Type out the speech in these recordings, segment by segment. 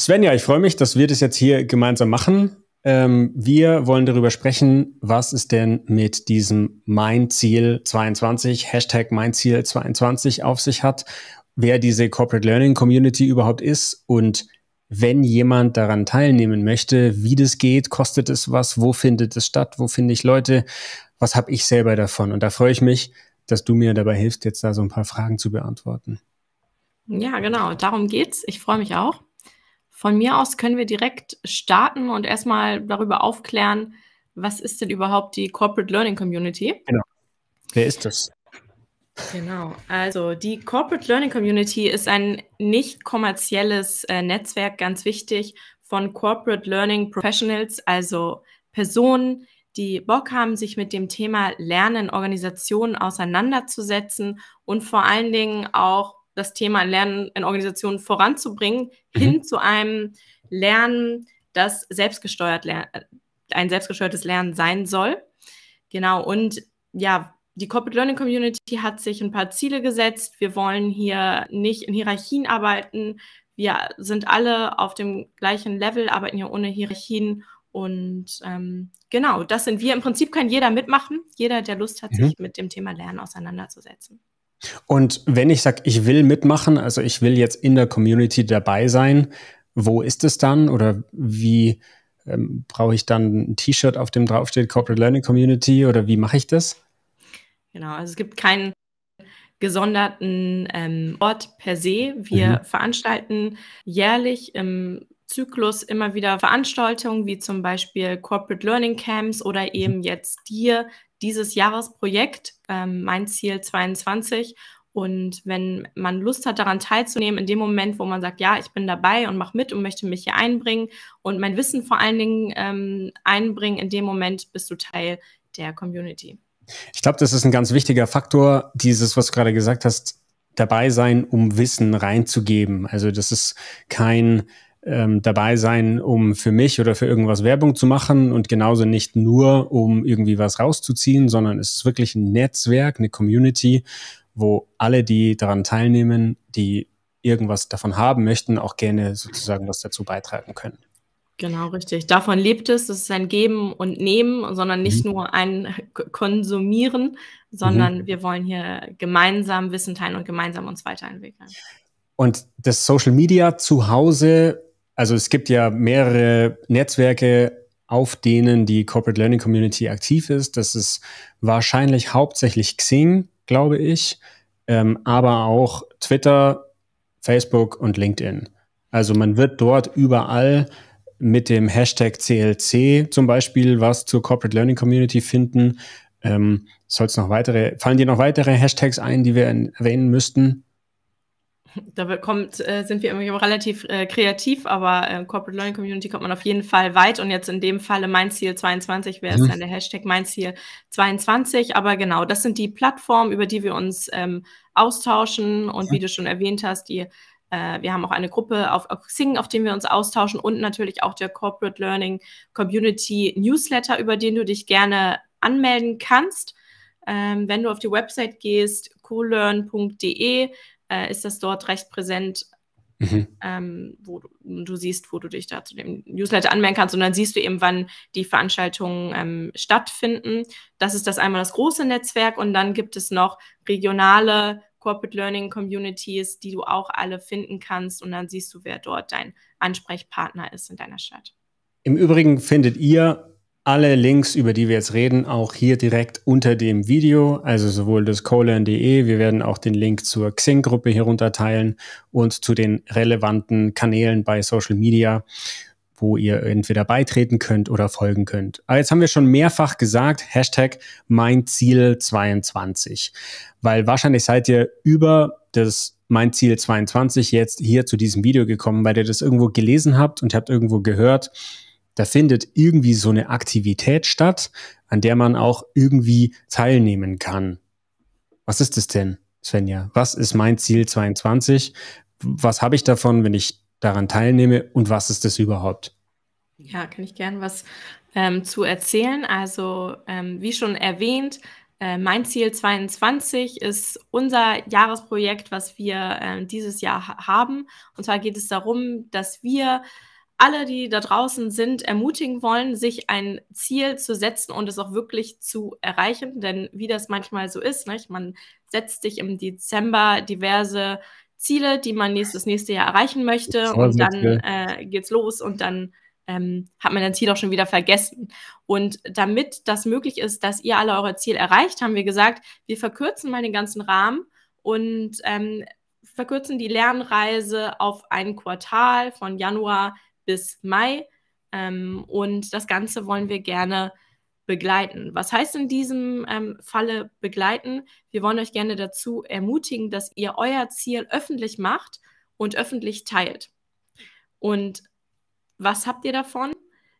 Svenja, ich freue mich, dass wir das jetzt hier gemeinsam machen. Ähm, wir wollen darüber sprechen, was es denn mit diesem Mein Ziel 22, Hashtag Mein Ziel 22 auf sich hat, wer diese Corporate Learning Community überhaupt ist und wenn jemand daran teilnehmen möchte, wie das geht, kostet es was, wo findet es statt, wo finde ich Leute, was habe ich selber davon. Und da freue ich mich, dass du mir dabei hilfst, jetzt da so ein paar Fragen zu beantworten. Ja, genau, darum geht's. Ich freue mich auch. Von mir aus können wir direkt starten und erstmal darüber aufklären, was ist denn überhaupt die Corporate Learning Community? Genau. Wer ist das? Genau, also die Corporate Learning Community ist ein nicht kommerzielles äh, Netzwerk, ganz wichtig, von Corporate Learning Professionals, also Personen, die Bock haben, sich mit dem Thema Lernen Organisationen auseinanderzusetzen und vor allen Dingen auch das Thema Lernen in Organisationen voranzubringen, mhm. hin zu einem Lernen, das selbstgesteuert äh, ein selbstgesteuertes Lernen sein soll. Genau, und ja, die Corporate Learning Community hat sich ein paar Ziele gesetzt. Wir wollen hier nicht in Hierarchien arbeiten. Wir sind alle auf dem gleichen Level, arbeiten hier ohne Hierarchien. Und ähm, genau, das sind wir. Im Prinzip kann jeder mitmachen, jeder, der Lust hat, mhm. sich mit dem Thema Lernen auseinanderzusetzen. Und wenn ich sage, ich will mitmachen, also ich will jetzt in der Community dabei sein, wo ist es dann oder wie ähm, brauche ich dann ein T-Shirt, auf dem draufsteht Corporate Learning Community oder wie mache ich das? Genau, also es gibt keinen gesonderten ähm, Ort per se. Wir mhm. veranstalten jährlich im Zyklus immer wieder Veranstaltungen, wie zum Beispiel Corporate Learning Camps oder mhm. eben jetzt dir dieses Jahresprojekt, ähm, mein Ziel 22. Und wenn man Lust hat, daran teilzunehmen, in dem Moment, wo man sagt, ja, ich bin dabei und mache mit und möchte mich hier einbringen und mein Wissen vor allen Dingen ähm, einbringen, in dem Moment bist du Teil der Community. Ich glaube, das ist ein ganz wichtiger Faktor, dieses, was du gerade gesagt hast, dabei sein, um Wissen reinzugeben. Also das ist kein ähm, dabei sein, um für mich oder für irgendwas Werbung zu machen und genauso nicht nur, um irgendwie was rauszuziehen, sondern es ist wirklich ein Netzwerk, eine Community, wo alle, die daran teilnehmen, die irgendwas davon haben möchten, auch gerne sozusagen was dazu beitragen können. Genau, richtig. Davon lebt es. Das ist ein Geben und Nehmen, sondern nicht mhm. nur ein Konsumieren, sondern mhm. wir wollen hier gemeinsam Wissen teilen und gemeinsam uns weiterentwickeln. Und das Social Media zu Hause also es gibt ja mehrere Netzwerke, auf denen die Corporate Learning Community aktiv ist. Das ist wahrscheinlich hauptsächlich Xing, glaube ich, ähm, aber auch Twitter, Facebook und LinkedIn. Also man wird dort überall mit dem Hashtag CLC zum Beispiel was zur Corporate Learning Community finden. Ähm, soll's noch weitere, fallen dir noch weitere Hashtags ein, die wir erwähnen müssten? Da kommt, äh, sind wir immer relativ äh, kreativ, aber äh, Corporate Learning Community kommt man auf jeden Fall weit. Und jetzt in dem Falle mein Ziel 22 wäre es mhm. dann der Hashtag mein Ziel 22. Aber genau, das sind die Plattformen, über die wir uns ähm, austauschen. Und ja. wie du schon erwähnt hast, die äh, wir haben auch eine Gruppe auf, auf Xing, auf dem wir uns austauschen und natürlich auch der Corporate Learning Community Newsletter, über den du dich gerne anmelden kannst. Ähm, wenn du auf die Website gehst, colearn.de, äh, ist das dort recht präsent, mhm. ähm, wo du, du, siehst, wo du dich da zu dem Newsletter anmelden kannst. Und dann siehst du eben, wann die Veranstaltungen ähm, stattfinden. Das ist das einmal das große Netzwerk und dann gibt es noch regionale Corporate Learning Communities, die du auch alle finden kannst und dann siehst du, wer dort dein Ansprechpartner ist in deiner Stadt. Im Übrigen findet ihr alle Links, über die wir jetzt reden, auch hier direkt unter dem Video, also sowohl das Colon.de, e, wir werden auch den Link zur Xing-Gruppe herunter teilen und zu den relevanten Kanälen bei Social Media, wo ihr entweder beitreten könnt oder folgen könnt. Aber jetzt haben wir schon mehrfach gesagt, Hashtag mein Ziel 22, weil wahrscheinlich seid ihr über das mein Ziel 22 jetzt hier zu diesem Video gekommen, weil ihr das irgendwo gelesen habt und habt irgendwo gehört, da findet irgendwie so eine Aktivität statt, an der man auch irgendwie teilnehmen kann. Was ist es denn, Svenja? Was ist mein Ziel 22? Was habe ich davon, wenn ich daran teilnehme und was ist das überhaupt? Ja, kann ich gerne was ähm, zu erzählen. Also, ähm, wie schon erwähnt, äh, mein Ziel 22 ist unser Jahresprojekt, was wir äh, dieses Jahr haben. Und zwar geht es darum, dass wir alle, die da draußen sind, ermutigen wollen, sich ein Ziel zu setzen und es auch wirklich zu erreichen. Denn wie das manchmal so ist, nicht? man setzt sich im Dezember diverse Ziele, die man nächstes nächste Jahr erreichen möchte und dann äh, geht's los und dann ähm, hat man das Ziel auch schon wieder vergessen. Und damit das möglich ist, dass ihr alle eure Ziel erreicht, haben wir gesagt, wir verkürzen mal den ganzen Rahmen und ähm, verkürzen die Lernreise auf ein Quartal von Januar bis Mai. Ähm, und das Ganze wollen wir gerne begleiten. Was heißt in diesem ähm, Falle begleiten? Wir wollen euch gerne dazu ermutigen, dass ihr euer Ziel öffentlich macht und öffentlich teilt. Und was habt ihr davon?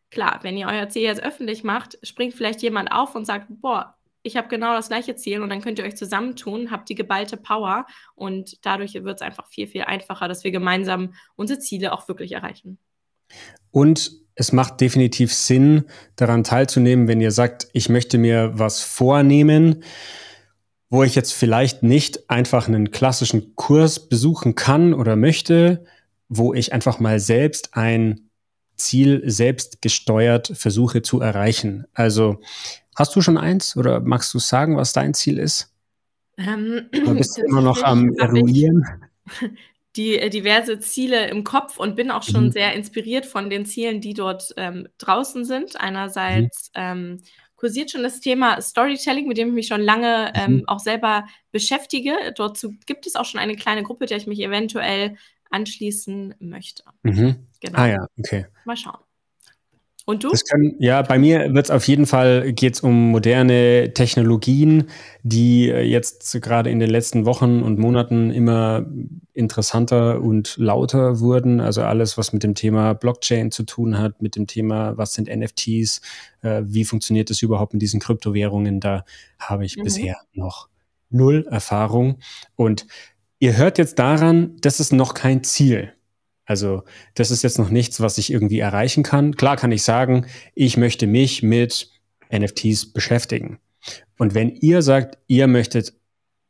Klar, wenn ihr euer Ziel jetzt öffentlich macht, springt vielleicht jemand auf und sagt, boah, ich habe genau das gleiche Ziel und dann könnt ihr euch zusammentun, habt die geballte Power und dadurch wird es einfach viel, viel einfacher, dass wir gemeinsam unsere Ziele auch wirklich erreichen. Und es macht definitiv Sinn, daran teilzunehmen, wenn ihr sagt, ich möchte mir was vornehmen, wo ich jetzt vielleicht nicht einfach einen klassischen Kurs besuchen kann oder möchte, wo ich einfach mal selbst ein Ziel selbst gesteuert versuche zu erreichen. Also hast du schon eins oder magst du sagen, was dein Ziel ist? Ähm, oder bist du immer noch am Eruieren? Ich, die äh, diverse Ziele im Kopf und bin auch schon mhm. sehr inspiriert von den Zielen, die dort ähm, draußen sind. Mhm. Einerseits mhm. ähm, kursiert schon das Thema Storytelling, mit dem ich mich schon lange ähm, mhm. auch selber beschäftige. Dort gibt es auch schon eine kleine Gruppe, der ich mich eventuell anschließen möchte. Mhm. Genau. Ah ja, okay. Mal schauen. Und du? Kann, ja, bei mir wird es auf jeden Fall geht's um moderne Technologien, die äh, jetzt gerade in den letzten Wochen und Monaten immer interessanter und lauter wurden. Also alles, was mit dem Thema Blockchain zu tun hat, mit dem Thema, was sind NFTs, äh, wie funktioniert es überhaupt mit diesen Kryptowährungen, da habe ich mhm. bisher noch null Erfahrung. Und ihr hört jetzt daran, das ist noch kein Ziel. Also das ist jetzt noch nichts, was ich irgendwie erreichen kann. Klar kann ich sagen, ich möchte mich mit NFTs beschäftigen. Und wenn ihr sagt, ihr möchtet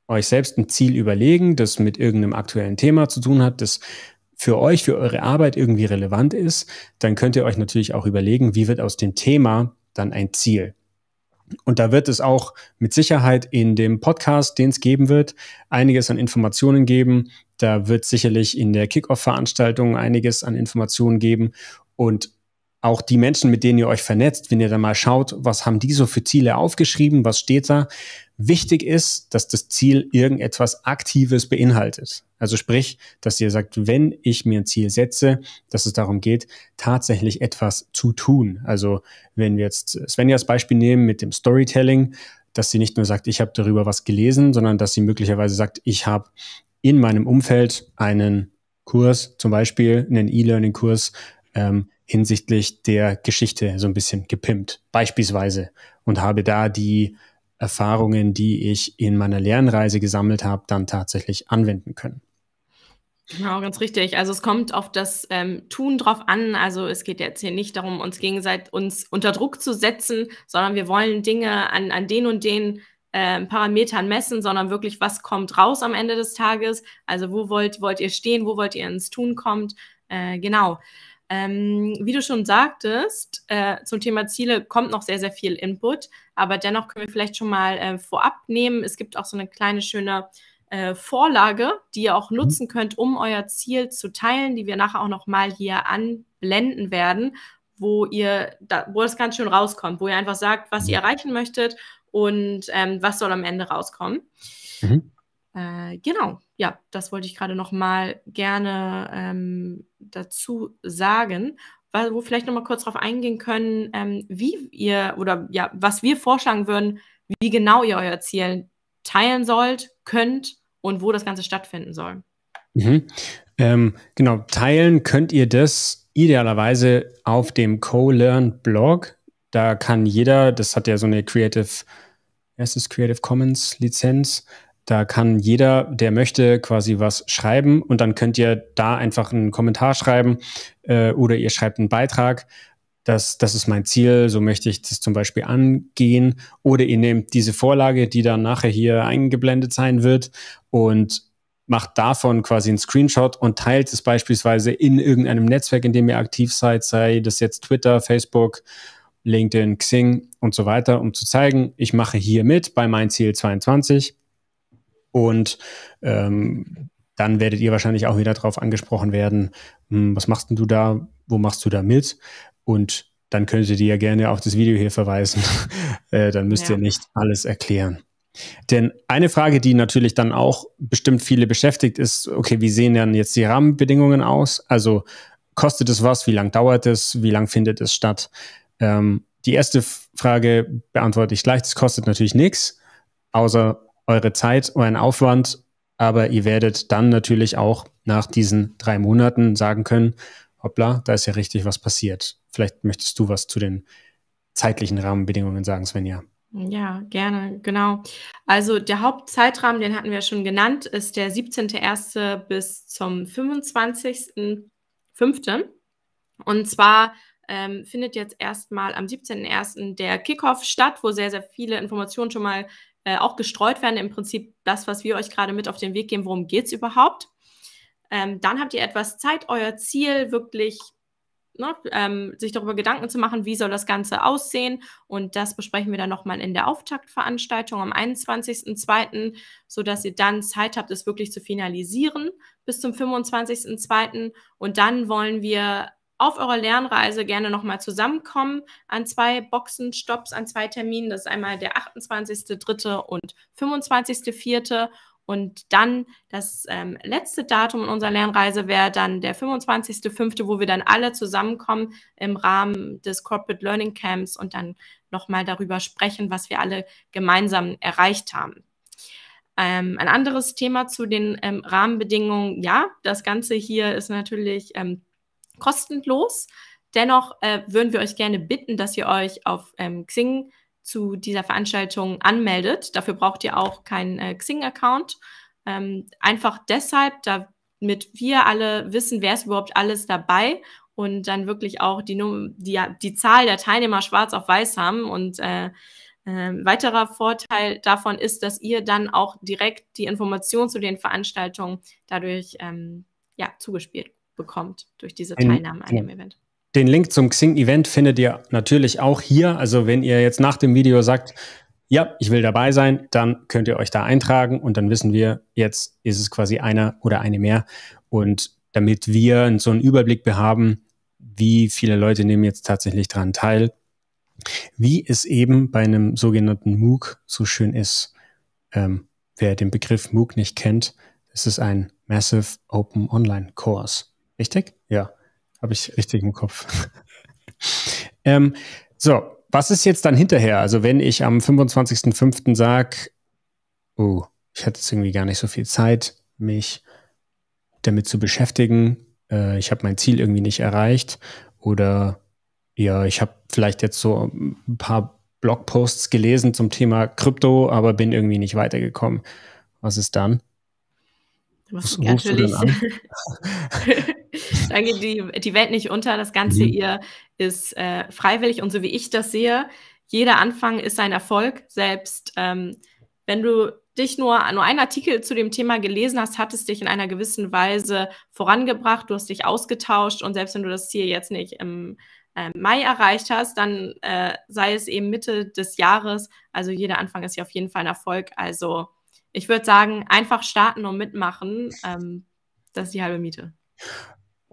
euch selbst ein Ziel überlegen, das mit irgendeinem aktuellen Thema zu tun hat, das für euch, für eure Arbeit irgendwie relevant ist, dann könnt ihr euch natürlich auch überlegen, wie wird aus dem Thema dann ein Ziel. Und da wird es auch mit Sicherheit in dem Podcast, den es geben wird, einiges an Informationen geben. Da wird sicherlich in der Kickoff-Veranstaltung einiges an Informationen geben. Und auch die Menschen, mit denen ihr euch vernetzt, wenn ihr da mal schaut, was haben die so für Ziele aufgeschrieben, was steht da. Wichtig ist, dass das Ziel irgendetwas Aktives beinhaltet. Also sprich, dass ihr sagt, wenn ich mir ein Ziel setze, dass es darum geht, tatsächlich etwas zu tun. Also wenn wir jetzt Svenjas Beispiel nehmen mit dem Storytelling, dass sie nicht nur sagt, ich habe darüber was gelesen, sondern dass sie möglicherweise sagt, ich habe in meinem Umfeld einen Kurs, zum Beispiel einen E-Learning-Kurs, ähm, hinsichtlich der Geschichte so ein bisschen gepimpt, beispielsweise, und habe da die Erfahrungen, die ich in meiner Lernreise gesammelt habe, dann tatsächlich anwenden können. Genau, ganz richtig. Also es kommt auf das ähm, Tun drauf an. Also es geht jetzt hier nicht darum, uns gegenseitig uns unter Druck zu setzen, sondern wir wollen Dinge an, an den und den äh, Parametern messen, sondern wirklich, was kommt raus am Ende des Tages? Also wo wollt, wollt ihr stehen, wo wollt ihr ins Tun kommt? Äh, genau. Ähm, wie du schon sagtest, äh, zum Thema Ziele kommt noch sehr, sehr viel Input, aber dennoch können wir vielleicht schon mal äh, vorab nehmen. Es gibt auch so eine kleine schöne äh, Vorlage, die ihr auch mhm. nutzen könnt, um euer Ziel zu teilen, die wir nachher auch nochmal hier anblenden werden, wo ihr, da, wo das ganz schön rauskommt, wo ihr einfach sagt, was ihr mhm. erreichen möchtet und ähm, was soll am Ende rauskommen. Mhm. Äh, genau, ja, das wollte ich gerade nochmal gerne ähm, dazu sagen, wo wir vielleicht nochmal kurz darauf eingehen können, ähm, wie ihr oder ja, was wir vorschlagen würden, wie genau ihr euer Ziel teilen sollt, könnt und wo das Ganze stattfinden soll. Mhm. Ähm, genau, teilen könnt ihr das idealerweise auf dem Co-Learn-Blog. Da kann jeder, das hat ja so eine Creative, erstes Creative Commons Lizenz, da kann jeder, der möchte, quasi was schreiben und dann könnt ihr da einfach einen Kommentar schreiben äh, oder ihr schreibt einen Beitrag. Das, das ist mein Ziel, so möchte ich das zum Beispiel angehen. Oder ihr nehmt diese Vorlage, die dann nachher hier eingeblendet sein wird und macht davon quasi einen Screenshot und teilt es beispielsweise in irgendeinem Netzwerk, in dem ihr aktiv seid, sei das jetzt Twitter, Facebook, LinkedIn, Xing und so weiter, um zu zeigen, ich mache hier mit bei mein Ziel 22 und ähm, dann werdet ihr wahrscheinlich auch wieder darauf angesprochen werden, hm, was machst denn du da, wo machst du da mit? Und dann könnt ihr dir ja gerne auf das Video hier verweisen. Äh, dann müsst ja. ihr nicht alles erklären. Denn eine Frage, die natürlich dann auch bestimmt viele beschäftigt, ist, okay, wie sehen denn jetzt die Rahmenbedingungen aus? Also kostet es was? Wie lange dauert es? Wie lange findet es statt? Ähm, die erste Frage beantworte ich gleich. Es kostet natürlich nichts, außer eure Zeit, euren Aufwand, aber ihr werdet dann natürlich auch nach diesen drei Monaten sagen können, hoppla, da ist ja richtig was passiert. Vielleicht möchtest du was zu den zeitlichen Rahmenbedingungen sagen, Svenja. Ja, gerne, genau. Also der Hauptzeitrahmen, den hatten wir schon genannt, ist der 17.01. bis zum 25.05. Und zwar ähm, findet jetzt erstmal am 17.01. der Kickoff statt, wo sehr, sehr viele Informationen schon mal äh, auch gestreut werden. Im Prinzip das, was wir euch gerade mit auf den Weg geben, worum geht es überhaupt. Ähm, dann habt ihr etwas Zeit, euer Ziel wirklich, ne, ähm, sich darüber Gedanken zu machen, wie soll das Ganze aussehen. Und das besprechen wir dann nochmal in der Auftaktveranstaltung am 21.02., sodass ihr dann Zeit habt, es wirklich zu finalisieren bis zum 25.02. Und dann wollen wir auf eurer Lernreise gerne nochmal zusammenkommen an zwei Boxenstops, an zwei Terminen. Das ist einmal der 28.3. und 25.4. Und dann das ähm, letzte Datum in unserer Lernreise wäre dann der 25.05., wo wir dann alle zusammenkommen im Rahmen des Corporate Learning Camps und dann nochmal darüber sprechen, was wir alle gemeinsam erreicht haben. Ähm, ein anderes Thema zu den ähm, Rahmenbedingungen. Ja, das Ganze hier ist natürlich ähm, kostenlos. Dennoch äh, würden wir euch gerne bitten, dass ihr euch auf ähm, Xing zu dieser Veranstaltung anmeldet. Dafür braucht ihr auch keinen äh, Xing-Account. Ähm, einfach deshalb, damit wir alle wissen, wer ist überhaupt alles dabei und dann wirklich auch die, Num die, die Zahl der Teilnehmer schwarz auf weiß haben. Und äh, äh, weiterer Vorteil davon ist, dass ihr dann auch direkt die Informationen zu den Veranstaltungen dadurch ähm, ja, zugespielt bekommt durch diese Teilnahme an dem Event. Den Link zum Xing-Event findet ihr natürlich auch hier. Also wenn ihr jetzt nach dem Video sagt, ja, ich will dabei sein, dann könnt ihr euch da eintragen und dann wissen wir, jetzt ist es quasi einer oder eine mehr. Und damit wir so einen Überblick haben, wie viele Leute nehmen jetzt tatsächlich daran teil, wie es eben bei einem sogenannten MOOC so schön ist. Ähm, wer den Begriff MOOC nicht kennt, es ist ein Massive Open Online Course. Richtig? Ja, habe ich richtig im Kopf. ähm, so, was ist jetzt dann hinterher? Also wenn ich am 25.05. sage, oh, ich hatte jetzt irgendwie gar nicht so viel Zeit, mich damit zu beschäftigen, äh, ich habe mein Ziel irgendwie nicht erreicht oder ja, ich habe vielleicht jetzt so ein paar Blogposts gelesen zum Thema Krypto, aber bin irgendwie nicht weitergekommen. Was ist dann? muss natürlich. dann geht die, die Welt nicht unter. Das Ganze mhm. ihr ist äh, freiwillig und so wie ich das sehe, jeder Anfang ist ein Erfolg. Selbst ähm, wenn du dich nur, nur einen Artikel zu dem Thema gelesen hast, hat es dich in einer gewissen Weise vorangebracht, du hast dich ausgetauscht und selbst wenn du das Ziel jetzt nicht im äh, Mai erreicht hast, dann äh, sei es eben Mitte des Jahres. Also jeder Anfang ist ja auf jeden Fall ein Erfolg. Also ich würde sagen, einfach starten und mitmachen. Ähm, das ist die halbe Miete.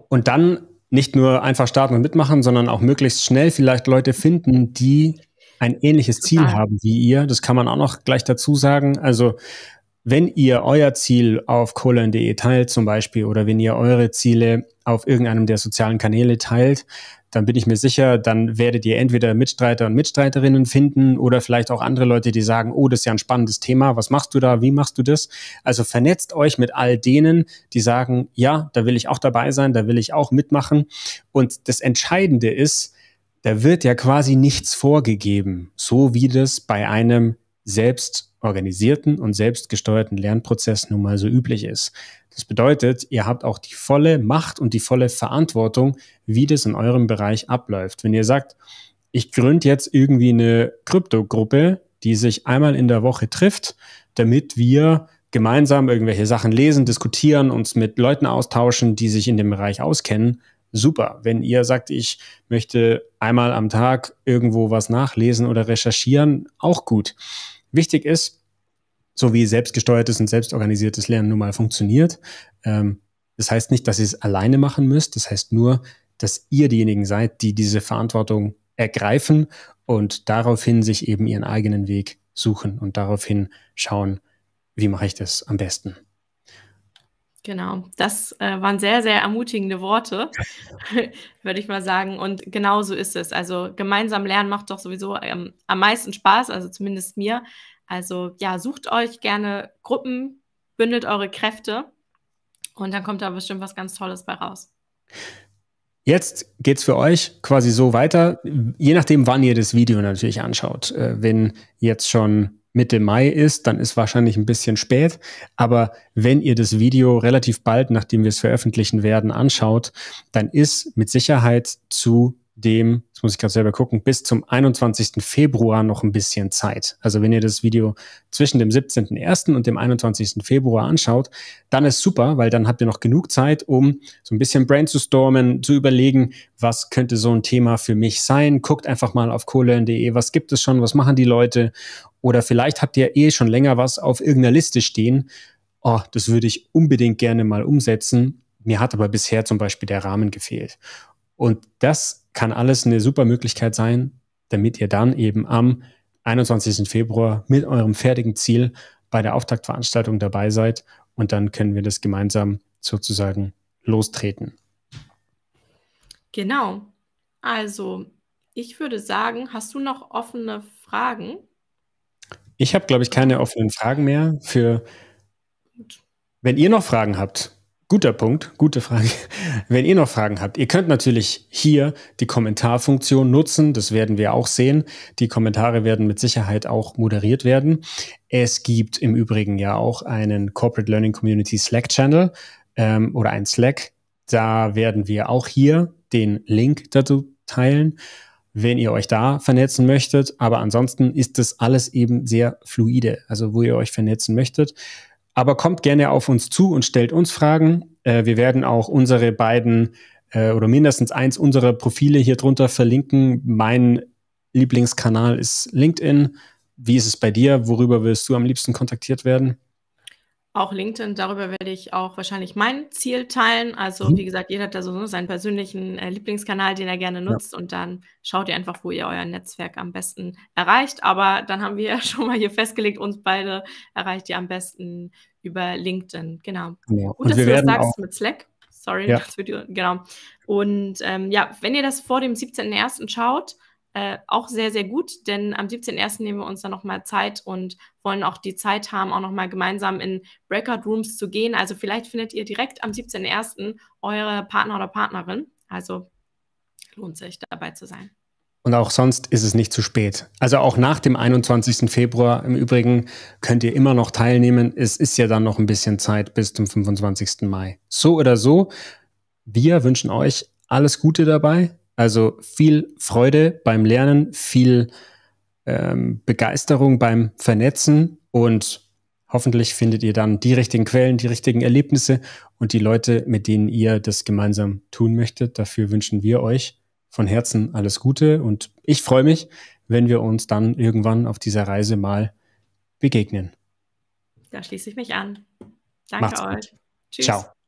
Und dann nicht nur einfach starten und mitmachen, sondern auch möglichst schnell vielleicht Leute finden, die ein ähnliches Ziel haben wie ihr. Das kann man auch noch gleich dazu sagen. Also wenn ihr euer Ziel auf colon.de teilt zum Beispiel oder wenn ihr eure Ziele auf irgendeinem der sozialen Kanäle teilt, dann bin ich mir sicher, dann werdet ihr entweder Mitstreiter und Mitstreiterinnen finden oder vielleicht auch andere Leute, die sagen, oh, das ist ja ein spannendes Thema, was machst du da, wie machst du das? Also vernetzt euch mit all denen, die sagen, ja, da will ich auch dabei sein, da will ich auch mitmachen. Und das Entscheidende ist, da wird ja quasi nichts vorgegeben, so wie das bei einem selbst organisierten und selbst gesteuerten Lernprozess nun mal so üblich ist. Das bedeutet, ihr habt auch die volle Macht und die volle Verantwortung, wie das in eurem Bereich abläuft. Wenn ihr sagt, ich gründe jetzt irgendwie eine Kryptogruppe, die sich einmal in der Woche trifft, damit wir gemeinsam irgendwelche Sachen lesen, diskutieren, uns mit Leuten austauschen, die sich in dem Bereich auskennen, super. Wenn ihr sagt, ich möchte einmal am Tag irgendwo was nachlesen oder recherchieren, auch gut. Wichtig ist, so wie selbstgesteuertes und selbstorganisiertes Lernen nun mal funktioniert, ähm, das heißt nicht, dass ihr es alleine machen müsst. Das heißt nur, dass ihr diejenigen seid, die diese Verantwortung ergreifen und daraufhin sich eben ihren eigenen Weg suchen und daraufhin schauen, wie mache ich das am besten. Genau, das äh, waren sehr, sehr ermutigende Worte, würde ich mal sagen. Und genau so ist es. Also gemeinsam lernen macht doch sowieso ähm, am meisten Spaß, also zumindest mir. Also ja, sucht euch gerne Gruppen, bündelt eure Kräfte und dann kommt da bestimmt was ganz Tolles bei raus. Jetzt geht es für euch quasi so weiter, je nachdem, wann ihr das Video natürlich anschaut. Äh, wenn jetzt schon Mitte Mai ist, dann ist wahrscheinlich ein bisschen spät. Aber wenn ihr das Video relativ bald, nachdem wir es veröffentlichen werden, anschaut, dann ist mit Sicherheit zu dem, das muss ich gerade selber gucken, bis zum 21. Februar noch ein bisschen Zeit. Also wenn ihr das Video zwischen dem 17.01. und dem 21. Februar anschaut, dann ist super, weil dann habt ihr noch genug Zeit, um so ein bisschen brainstormen, zu überlegen, was könnte so ein Thema für mich sein. Guckt einfach mal auf colearn.de, was gibt es schon, was machen die Leute? Oder vielleicht habt ihr eh schon länger was auf irgendeiner Liste stehen. Oh, das würde ich unbedingt gerne mal umsetzen. Mir hat aber bisher zum Beispiel der Rahmen gefehlt. Und das kann alles eine super Möglichkeit sein, damit ihr dann eben am 21. Februar mit eurem fertigen Ziel bei der Auftaktveranstaltung dabei seid und dann können wir das gemeinsam sozusagen lostreten. Genau. Also, ich würde sagen, hast du noch offene Fragen? Ich habe, glaube ich, keine offenen Fragen mehr für. Wenn ihr noch Fragen habt, Guter Punkt, gute Frage. Wenn ihr noch Fragen habt, ihr könnt natürlich hier die Kommentarfunktion nutzen. Das werden wir auch sehen. Die Kommentare werden mit Sicherheit auch moderiert werden. Es gibt im Übrigen ja auch einen Corporate Learning Community Slack Channel ähm, oder ein Slack. Da werden wir auch hier den Link dazu teilen, wenn ihr euch da vernetzen möchtet. Aber ansonsten ist das alles eben sehr fluide. Also wo ihr euch vernetzen möchtet, aber kommt gerne auf uns zu und stellt uns Fragen. Äh, wir werden auch unsere beiden äh, oder mindestens eins unserer Profile hier drunter verlinken. Mein Lieblingskanal ist LinkedIn. Wie ist es bei dir? Worüber willst du am liebsten kontaktiert werden? auch LinkedIn. Darüber werde ich auch wahrscheinlich mein Ziel teilen. Also, mhm. wie gesagt, jeder hat da so ne, seinen persönlichen äh, Lieblingskanal, den er gerne nutzt. Ja. Und dann schaut ihr einfach, wo ihr euer Netzwerk am besten erreicht. Aber dann haben wir ja schon mal hier festgelegt, uns beide erreicht ihr am besten über LinkedIn. Genau. Ja. Genau. Gut, dass du das sagst mit Slack. Sorry, ja. das Video. Genau. Und ähm, ja, wenn ihr das vor dem 17.01. schaut, äh, auch sehr, sehr gut, denn am 17.01. nehmen wir uns dann nochmal Zeit und wollen auch die Zeit haben, auch nochmal gemeinsam in Breakout Rooms zu gehen. Also vielleicht findet ihr direkt am 17.01. eure Partner oder Partnerin. Also lohnt sich dabei zu sein. Und auch sonst ist es nicht zu spät. Also auch nach dem 21. Februar im Übrigen könnt ihr immer noch teilnehmen. Es ist ja dann noch ein bisschen Zeit bis zum 25. Mai. So oder so, wir wünschen euch alles Gute dabei. Also viel Freude beim Lernen, viel ähm, Begeisterung beim Vernetzen und hoffentlich findet ihr dann die richtigen Quellen, die richtigen Erlebnisse und die Leute, mit denen ihr das gemeinsam tun möchtet. Dafür wünschen wir euch von Herzen alles Gute und ich freue mich, wenn wir uns dann irgendwann auf dieser Reise mal begegnen. Da schließe ich mich an. Danke Macht's euch. Gut. Tschüss. Ciao.